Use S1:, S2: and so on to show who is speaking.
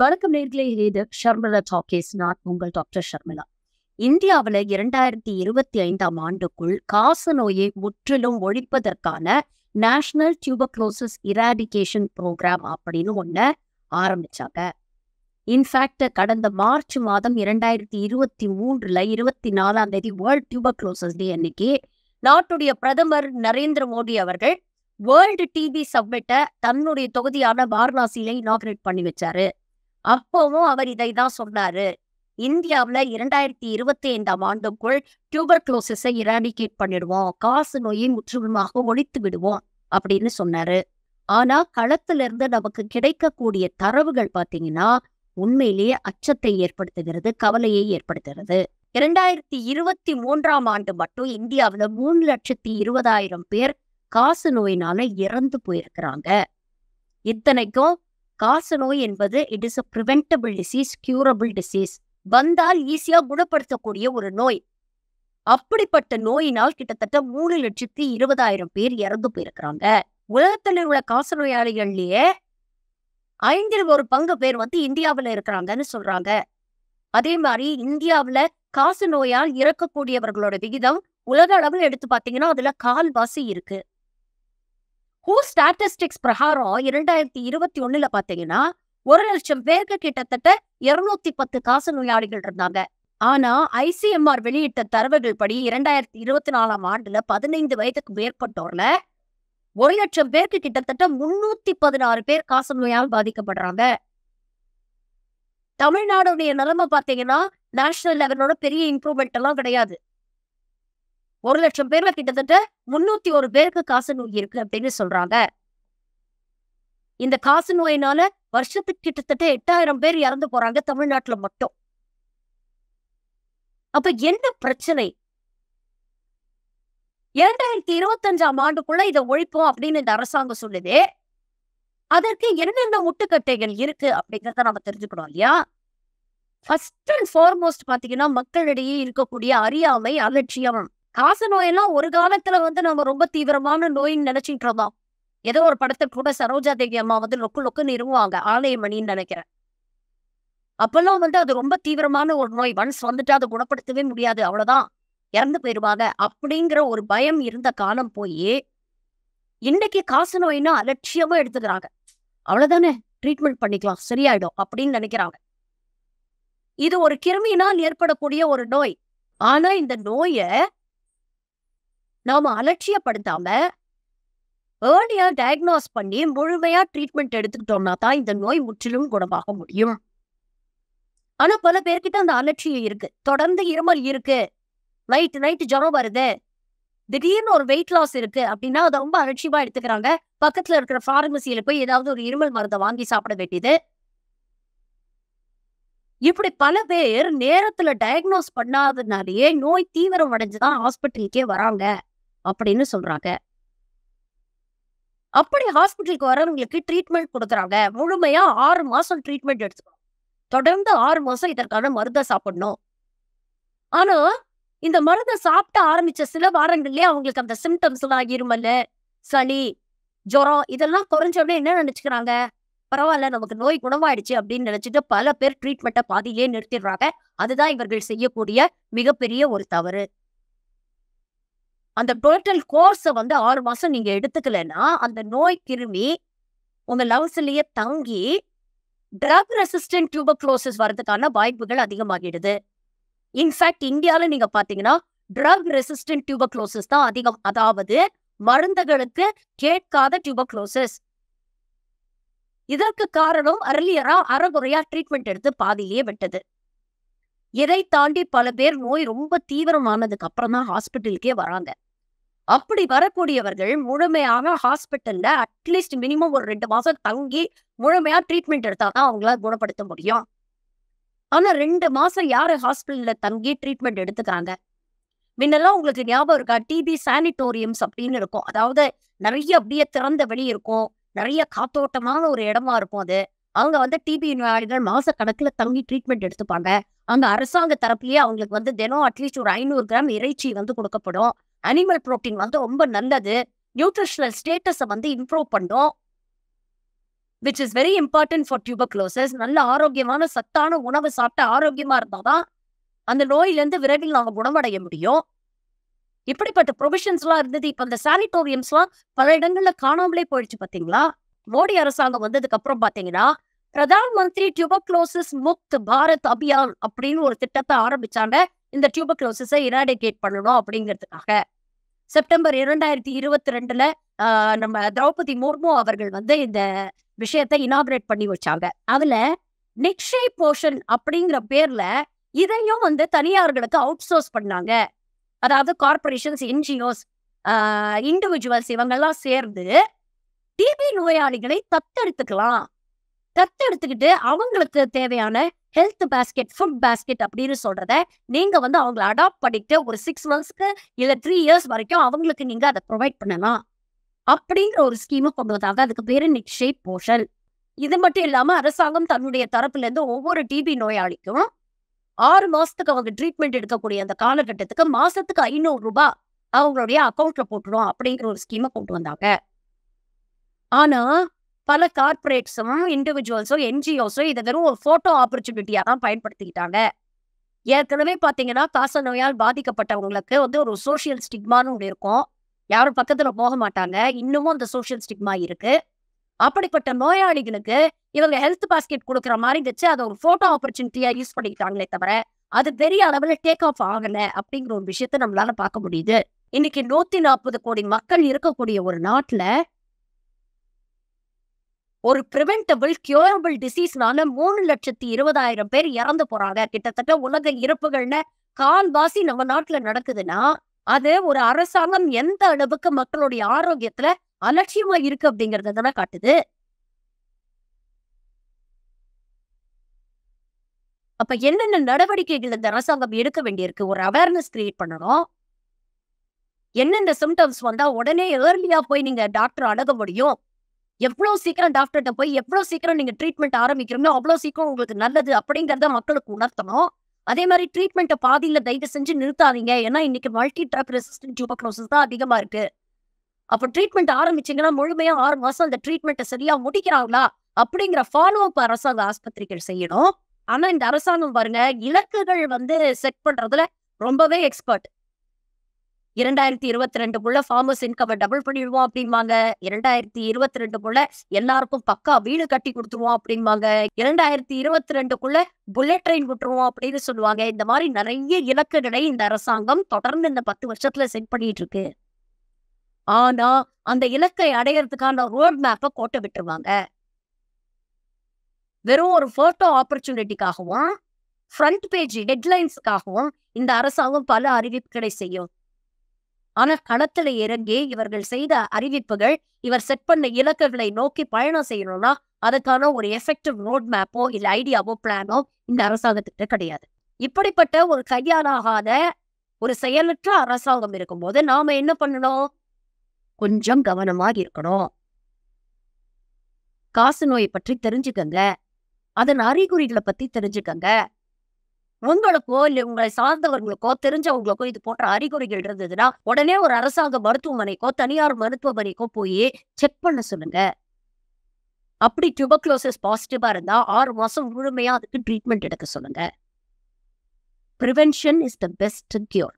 S1: வணக்கம் நேர்களே இது ஷர்மிளா டாக்கேஸ் நான் உங்கள் டாக்டர் ஷர்மிளா இந்தியாவில் இரண்டாயிரத்தி இருபத்தி ஐந்தாம் ஆண்டுக்குள் காச நோயை முற்றிலும் ஒழிப்பதற்கான நேஷனல் டியூபக்ளோசிஸ் இராடிகேஷன் ப்ரோக்ராம் அப்படின்னு ஒன்று ஆரம்பிச்சாங்க இன்ஃபேக்ட் கடந்த மார்ச் மாதம் இரண்டாயிரத்தி இருபத்தி மூன்றில் இருபத்தி நாலாம் தேதி வேர்ல்ட் டியூபக்ளோசஸ் டே அன்னைக்கு நாட்டுடைய பிரதமர் நரேந்திர மோடி அவர்கள் வேர்ல்டு டிவி சப்மிட்ட தன்னுடைய தொகுதியான வாரணாசியில இனாகிரேட் பண்ணி வச்சாரு அப்பவும் அவர் இதை தான் சொன்னாரு இந்தியாவில் இரண்டாயிரத்தி இருபத்தி ஐந்தாம் ஆண்டுக்குள் டியூபர் குளோசிஸை இராடிகேட் பண்ணிடுவோம் காசு நோயை முற்றிலுமாக ஒழித்து விடுவோம் அப்படின்னு சொன்னாரு ஆனா களத்துல இருந்து நமக்கு கிடைக்கக்கூடிய தரவுகள் பாத்தீங்கன்னா உண்மையிலேயே அச்சத்தை ஏற்படுத்துகிறது கவலையை ஏற்படுத்துகிறது இரண்டாயிரத்தி இருபத்தி மூன்றாம் ஆண்டு மட்டும் இந்தியாவில் மூணு லட்சத்தி இருபதாயிரம் பேர் காசு நோயினால இறந்து போயிருக்கிறாங்க இத்தனைக்கும் காச நோய் என்பது it is a preventable disease curable disease வந்தால் ஈஸியாக குணப்படுத்தக்கூடிய ஒரு நோய் அப்படிப்பட்ட நோயினால் கிட்டத்தட்ட மூணு லட்சத்தி இருபதாயிரம் பேர் இறந்து போயிருக்கிறாங்க உலகத்தில் உள்ள காசநோயாளிகள்லயே ஐந்தில் ஒரு பங்கு பேர் வந்து இந்தியாவில் இருக்கிறாங்கன்னு சொல்றாங்க அதே மாதிரி இந்தியாவில் காசு நோயால் இறக்கக்கூடியவர்களோட விகிதம் உலக அளவில் எடுத்து பார்த்தீங்கன்னா அதுல கால்வாசி இருக்கு ஹூ ஸ்டாட்டிஸ்டிக்ஸ் பிரகாரம் இரண்டாயிரத்தி இருபத்தி ஒண்ணுல பாத்தீங்கன்னா ஒரு லட்சம் பேருக்கு கிட்டத்தட்ட இருநூத்தி பத்து காசு நோயாளிகள் இருந்தாங்க ஆனா ஐசிஎம்ஆர் வெளியிட்ட தரவுகள் படி இரண்டாயிரத்தி இருபத்தி நாலாம் ஆண்டுல பதினைந்து வயதுக்கு மேற்பட்டோர்ல ஒரு லட்சம் பேருக்கு கிட்டத்தட்ட முன்னூத்தி பதினாறு பேர் காசு நோயால் பாதிக்கப்படுறாங்க தமிழ்நாடுடைய நிலைமை பாத்தீங்கன்னா நேஷனல் லெவலோட பெரிய இம்ப்ரூவ்மெண்ட் எல்லாம் கிடையாது ஒரு லட்சம் பேர்ல கிட்டத்தட்ட முன்னூத்தி ஒரு பேருக்கு காசு நோய் இருக்கு அப்படின்னு சொல்றாங்க இந்த காசு நோயினால வருஷத்துக்கு கிட்டத்தட்ட எட்டாயிரம் பேர் இறந்து போறாங்க தமிழ்நாட்டுல மட்டும் அப்ப என்ன பிரச்சனை இரண்டாயிரத்தி அஞ்சாம் ஆண்டுக்குள்ள இதை ஒழிப்போம் அப்படின்னு இந்த அரசாங்கம் சொல்லுது அதற்கு என்னென்ன முட்டுக்கட்டைகள் இருக்கு அப்படிங்கிறத நம்ம தெரிஞ்சுக்கணும் இல்லையா ஃபர்ஸ்ட் அண்ட் ஃபார்மோஸ்ட் பாத்தீங்கன்னா மக்களிடையே இருக்கக்கூடிய அறியாமை அலட்சியம் நோய் நோயெல்லாம் ஒரு காலத்துல வந்து நம்ம ரொம்ப தீவிரமான நோயின்னு நினைச்சிட்டு இருந்தோம் ஏதோ ஒரு படத்தை கூட சரோஜா தேவி அம்மா வந்து லொக்கு ரொக்கு நிறுவாங்க ஆலயமணின்னு நினைக்கிறேன் அப்பெல்லாம் வந்து அது ரொம்ப தீவிரமான ஒரு நோய் மனசு வந்துட்டு அதை குணப்படுத்தவே முடியாது அவ்வளவுதான் இறந்து போயிருவாங்க அப்படிங்கிற ஒரு பயம் இருந்த காலம் போய் இன்னைக்கு காசு நோயினா அலட்சியமா எடுத்துக்கிறாங்க அவ்வளவுதானே ட்ரீட்மெண்ட் பண்ணிக்கலாம் சரியாயிடும் அப்படின்னு நினைக்கிறாங்க இது ஒரு கிருமினால் ஏற்படக்கூடிய ஒரு நோய் ஆனா இந்த நோயை நாம அலட்சியப்படுத்தாம ஏர்லியா டயக்னோஸ் பண்ணி முழுமையா ட்ரீட்மெண்ட் எடுத்துக்கிட்டோம்னா தான் இந்த நோய் முற்றிலும் குணமாக முடியும் ஆனா பல பேர்கிட்ட அந்த அலட்சியம் இருக்கு தொடர்ந்து இருமல் இருக்கு நைட்டு நைட்டு ஜனம் வருது திடீர்னு ஒரு வெயிட் லாஸ் இருக்கு அப்படின்னா அதை ரொம்ப அலட்சியமா எடுத்துக்கிறாங்க பக்கத்துல இருக்கிற ஃபார்மசியில போய் ஏதாவது ஒரு இருமல் மருந்தை வாங்கி சாப்பிட வேண்டியது இப்படி பல பேர் நேரத்துல டயக்னோஸ் பண்ணாததுனாலேயே நோய் தீவிரம் அடைஞ்சுதான் ஹாஸ்பிட்டலுக்கே வராங்க அப்படின்னு சொல்றாங்க அப்படி ஹாஸ்பிட்டலுக்கு வரவங்களுக்கு ட்ரீட்மெண்ட் கொடுக்குறாங்க முழுமையா ஆறு மாசம் ட்ரீட்மெண்ட் எடுத்துக்கணும் தொடர்ந்து ஆறு மாசம் இதற்கான மருந்தை சாப்பிடணும் ஆனா இந்த மருந்தை சாப்பிட்டு ஆரம்பிச்ச சில வாரங்கள்லயே அவங்களுக்கு அந்த சிம்டம்ஸ் எல்லாம் இருமல்ல சளி ஜுரம் இதெல்லாம் குறைஞ்சோடனே என்ன நினைச்சுக்கிறாங்க பரவாயில்ல நமக்கு நோய் குணமாயிடுச்சு அப்படின்னு நினைச்சிட்டு பல பேர் ட்ரீட்மெண்ட்டை பாதியிலே நிறுத்திடுறாங்க அதுதான் இவர்கள் செய்யக்கூடிய மிகப்பெரிய ஒரு தவறு அந்த டோட்டல் கோர்ஸை வந்து ஆறு மாசம் நீங்க எடுத்துக்கலைன்னா அந்த நோய் கிருமி உங்க லவ்ஸ்லயே தங்கி ட்ரக் ரெசிஸ்டன்ட் டியூபக்ளோசிஸ் வர்றதுக்கான வாய்ப்புகள் அதிகமாகிடுது இன்ஃபேக்ட் இந்தியாவில் நீங்க பாத்தீங்கன்னா ட்ரக் ரெசிஸ்டன்ட் டியூபக்ளோசிஸ் தான் அதிகம் அதாவது மருந்துகளுக்கு கேட்காத டியூபக்ளோசிஸ் இதற்கு காரணம் அர்லியரா அறகுறையா ட்ரீட்மெண்ட் எடுத்து பாதியிலேயே விட்டது இதை தாண்டி பல பேர் நோய் ரொம்ப தீவிரமானதுக்கு அப்புறம் தான் ஹாஸ்பிட்டலுக்கே வராங்க அப்படி வரக்கூடியவர்கள் முழுமையாக ஹாஸ்பிட்டல்ல அட்லீஸ்ட் மினிமம் ஒரு ரெண்டு மாசம் தங்கி முழுமையா ட்ரீட்மெண்ட் தான் அவங்களால குணப்படுத்த முடியும் ஆனா ரெண்டு மாசம் யாரு ஹாஸ்பிட்டல்ல தங்கி ட்ரீட்மெண்ட் எடுத்துக்கிறாங்க முன்னெல்லாம் உங்களுக்கு ஞாபகம் இருக்கா டிபி சானிட்டோரியம்ஸ் அப்படின்னு இருக்கும் அதாவது நிறைய அப்படியே திறந்த வெளி இருக்கும் நிறைய காத்தோட்டமான ஒரு இடமா இருக்கும் அது அவங்க வந்து டிபி நோயாளிகள் மாச கணக்குல தங்கி ட்ரீட்மெண்ட் எடுத்துப்பாங்க அங்க அரசாங்க தரப்புலயே அவங்களுக்கு வந்து தினம் அட்லீஸ்ட் ஒரு ஐநூறு கிராம் இறைச்சி வந்து கொடுக்கப்படும் அனிமல் புரோட்டீன் வந்து ரொம்ப நல்லது நியூட்ரிஷனல் ஸ்டேட்டஸை வந்து இம்ப்ரூவ் பண்ணும் which is very important for tuberculosis நல்ல ஆரோக்கியமான சத்தான உணவு சாப்பிட்டு ஆரோக்கியமாக இருந்தால் தான் அந்த நோயிலேருந்து விரைவில் நாங்கள் குணமடைய முடியும் இப்படிப்பட்ட ப்ரொவிஷன்ஸ்லாம் இருந்தது இப்போ அந்த சானிட்டோரியம்ஸ்லாம் பல இடங்களில் காணாமலே போயிடுச்சு பார்த்தீங்களா மோடி அரசாங்கம் வந்ததுக்கு அப்புறம் பார்த்தீங்கன்னா பிரதான் மந்திரி டியூபக்ளோசிஸ் முக்த் பாரத் அபியான் அப்படின்னு ஒரு திட்டத்தை ஆரம்பிச்சாங்க இந்த டியூபக்ளோசிஸை இராடிகேட் பண்ணணும் அப்படிங்கிறதுக்காக செப்டம்பர் இரண்டாயிரத்தி இருபத்தி ரெண்டுல நம்ம திரௌபதி முர்மு அவர்கள் வந்து இந்த விஷயத்தை இனாகரேட் பண்ணி வச்சாங்க அதுல நிக்ஷய் போஷன் அப்படிங்கிற பேர்ல இதையும் வந்து தனியார்களுக்கு அவுட் சோர்ஸ் பண்ணாங்க அதாவது கார்பரேஷன்ஸ் என்ஜிஓஸ் இண்டிவிஜுவல்ஸ் இவங்கெல்லாம் சேர்ந்து டிபி நோயாளிகளை தத்தெடுத்துக்கலாம் தத்தெடுத்துக்கிட்டு அவங்களுக்கு தேவையான ஹெல்த் பேஸ்கெட் ஃபுட் பேஸ்கெட் அப்படின்னு சொல்றத நீங்க வந்து அவங்கள அடாப்ட் பண்ணிட்டு ஒரு சிக்ஸ் மந்த்ஸ்க்கு இல்ல த்ரீ இயர்ஸ் வரைக்கும் அவங்களுக்கு நீங்க அதை ப்ரொவைட் பண்ணலாம் அப்படிங்கிற ஒரு ஸ்கீமை கொண்டு வந்தாங்க அதுக்கு பேரு நிக்ஷே போஷல் இது மட்டும் இல்லாம அரசாங்கம் தன்னுடைய தரப்புல இருந்து ஒவ்வொரு டிபி நோயாளிக்கும் ஆறு மாசத்துக்கு அவங்க ட்ரீட்மெண்ட் எடுக்கக்கூடிய அந்த காலகட்டத்துக்கு மாசத்துக்கு ஐநூறு ரூபாய் அவங்களுடைய அக்கௌண்ட்ல போட்டுடும் அப்படிங்கிற ஒரு ஸ்கீமை கொண்டு வந்தாங்க ஆனா பல கார்பரேட்ஸும் இண்டிவிஜுவல்ஸோ என்ஜிஓஸோ இதை வெறும் ஒரு ஃபோட்டோ ஆப்பர்ச்சுனிட்டியா தான் பயன்படுத்திக்கிட்டாங்க ஏற்கனவே பார்த்தீங்கன்னா காச நோயால் பாதிக்கப்பட்டவங்களுக்கு வந்து ஒரு சோசியல் ஸ்டிக்மான்னு ஒன்று இருக்கும் யாரும் பக்கத்துல போக மாட்டாங்க இன்னமும் அந்த சோசியல் ஸ்டிக்மா இருக்கு அப்படிப்பட்ட நோயாளிகளுக்கு இவங்க ஹெல்த் பாஸ்கெட் கொடுக்குற மாதிரி இருந்துச்சு அதை ஒரு ஃபோட்டோ ஆப்பர்ச்சுனிட்டியா யூஸ் பண்ணிக்கிட்டாங்களே தவிர அது பெரிய அளவில் டேக் ஆஃப் ஆகலை அப்படிங்கிற ஒரு விஷயத்த நம்மளால பார்க்க முடியுது இன்னைக்கு நூத்தி நாற்பது கோடி மக்கள் இருக்கக்கூடிய ஒரு நாட்டில் ஒரு பிரிவென்டபிள் கியூரபிள் டிசீஸ்னால மூணு லட்சத்தி இருபதாயிரம் பேர் இறந்து போறாங்க கிட்டத்தட்ட உலக இறப்புகள்னு கால்வாசி நம்ம நாட்டுல நடக்குதுன்னா அது ஒரு அரசாங்கம் எந்த அளவுக்கு மக்களுடைய ஆரோக்கியத்துல அலட்சியமா இருக்கு அப்படிங்கறத தானே காட்டுது அப்ப என்னென்ன நடவடிக்கைகள் இந்த அரசாங்கம் எடுக்க வேண்டியிருக்கு ஒரு அவேர்னஸ் கிரியேட் பண்ணணும் என்னென்ன சிம்டம்ஸ் வந்தா உடனே ஏர்லியா போய் நீங்க டாக்டர் அணுக முடியும் எவ்வளவு சீக்கிரம் டாக்டர்கிட்ட போய் எவ்வளவு சீக்கிரம் நீங்க ட்ரீட்மெண்ட் ஆரம்பிக்கிறீங்களோ அவ்வளவு சீக்கிரம் உங்களுக்கு நல்லது அப்படிங்கறத மக்களுக்கு உணர்த்தணும் அதே மாதிரி ட்ரீட்மெண்ட்டை பாதியில தயவு செஞ்சு நிறுத்தாதீங்க ஏன்னா இன்னைக்கு மல்டி ட்ரக் ரெசிஸ்டன்ட் ஜூபக்ரோசிஸ் தான் அதிகமா இருக்கு அப்ப ட்ரீட்மெண்ட் ஆரம்பிச்சீங்கன்னா முழுமையா ஆறு மாசம் அந்த ட்ரீட்மெண்ட்டை சரியா முடிக்கிறாங்களா அப்படிங்கிற ஃபாலோ அப் அரசாங்க ஆஸ்பத்திரிகள் செய்யணும் ஆனா இந்த அரசாங்கம் பாருங்க இலக்குகள் வந்து செட் பண்றதுல ரொம்பவே எக்ஸ்பர்ட் இரண்டாயிரத்தி இருபத்தி ரெண்டுக்குள்ள ஃபார்மர்ஸ் இன்கம் டபுள் பண்ணிடுவோம் அப்படிம்பாங்க இரண்டாயிரத்தி இருபத்தி ரெண்டுக்குள்ள எல்லாருக்கும் பக்கா வீடு கட்டி கொடுத்துருவோம் அப்படிம்பாங்க இரண்டாயிரத்தி இருபத்தி ரெண்டுக்குள்ள புல்லட் ட்ரெயின் விட்டுருவோம் அப்படின்னு சொல்லுவாங்க இந்த மாதிரி நிறைய இலக்குகளை இந்த அரசாங்கம் தொடர்ந்து இந்த பத்து வருஷத்துல செட் பண்ணிட்டு இருக்கு ஆனா அந்த இலக்கை அடையறதுக்கான ரோட் மேப்பை கோட்டை விட்டுருவாங்க வெறும் ஒரு போட்டோ ஆப்பர்ச்சுனிட்டிக்காகவும் ஃப்ரண்ட் பேஜ் ஹெட்லைன்ஸுக்காகவும் இந்த அரசாங்கம் பல அறிவிப்புகளை செய்யும் ஆனால் களத்துல இறங்கி இவர்கள் செய்த அறிவிப்புகள் இவர் செட் பண்ண இலக்குகளை நோக்கி பயணம் செய்யணும்னா அதுக்கான ஒரு எஃபெக்டிவ் ரோட் மேப்போ இல்ல ஐடியாவோ பிளானோ இந்த அரசாங்கத்திட்ட கிடையாது இப்படிப்பட்ட ஒரு கையாலாகாத ஒரு செயலற்ற அரசாங்கம் இருக்கும்போது நாம என்ன பண்ணணும் கொஞ்சம் கவனமாக இருக்கணும் காசு நோயை பற்றி தெரிஞ்சுக்கங்க அதன் அறிகுறிகளை பத்தி தெரிஞ்சுக்கங்க உங்களுக்கோ இல்லை உங்களை சார்ந்தவர்களுக்கோ தெரிஞ்சவங்களுக்கோ இது போன்ற அறிகுறிகள் இருந்ததுன்னா உடனே ஒரு அரசாங்க மருத்துவமனைக்கோ தனியார் மருத்துவமனைக்கோ போய் செக் பண்ண சொல்லுங்க அப்படி டியூபக்ளோசிஸ் பாசிட்டிவா இருந்தா ஆறு மாசம் முழுமையா அதுக்கு ட்ரீட்மெண்ட் எடுக்க சொல்லுங்க prevention is the best cure